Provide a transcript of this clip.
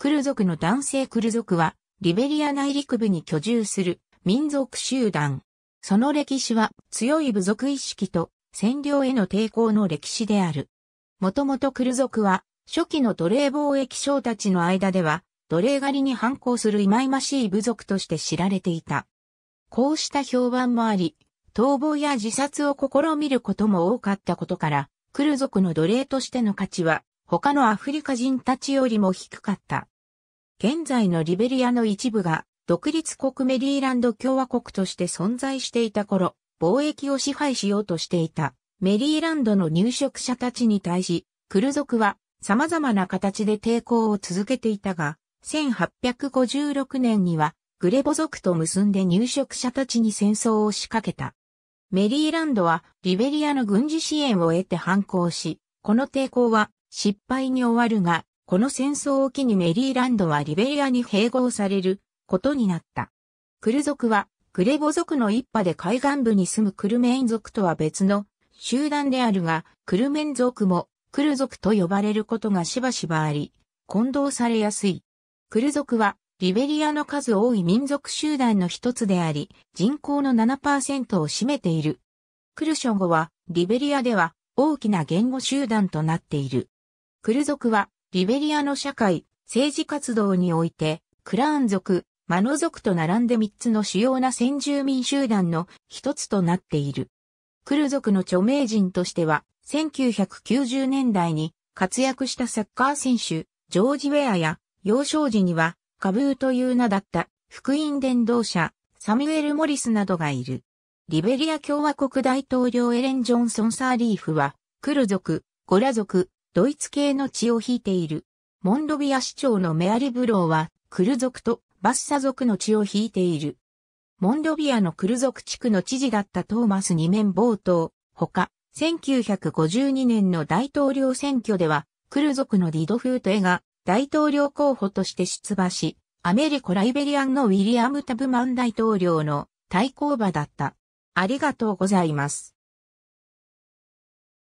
クル族の男性クル族は、リベリア内陸部に居住する民族集団。その歴史は強い部族意識と占領への抵抗の歴史である。もともとクル族は初期の奴隷貿易商たちの間では奴隷狩りに反抗する忌々しい部族として知られていた。こうした評判もあり、逃亡や自殺を試みることも多かったことから、クル族の奴隷としての価値は他のアフリカ人たちよりも低かった。現在のリベリアの一部が独立国メリーランド共和国として存在していた頃、貿易を支配しようとしていたメリーランドの入植者たちに対し、クル族は様々な形で抵抗を続けていたが、1856年にはグレボ族と結んで入植者たちに戦争を仕掛けた。メリーランドはリベリアの軍事支援を得て反抗し、この抵抗は失敗に終わるが、この戦争を機にメリーランドはリベリアに併合されることになった。クル族は、クレボ族の一派で海岸部に住むクルメイン族とは別の集団であるが、クルメン族もクル族と呼ばれることがしばしばあり、混同されやすい。クル族は、リベリアの数多い民族集団の一つであり、人口の7%を占めている。クルション語は、リベリアでは大きな言語集団となっている。クル族は、リベリアの社会、政治活動において、クラーン族、マノ族と並んで3つの主要な先住民集団の一つとなっている。クル族の著名人としては、1990年代に活躍したサッカー選手、ジョージ・ウェアや、幼少時には、カブーという名だった福音伝道者、サミュエル・モリスなどがいる。リベリア共和国大統領エレン・ジョンソン・サーリーフは、クル族、ゴラ族、ドイツ系の血を引いている。モンドビア市長のメアリブローは、クル族とバッサ族の血を引いている。モンドビアのクル族地区の知事だったトーマス2面冒頭、他、1952年の大統領選挙では、クル族のディドフートエが大統領候補として出馬し、アメリコ・ライベリアンのウィリアム・タブマン大統領の対抗馬だった。ありがとうございます。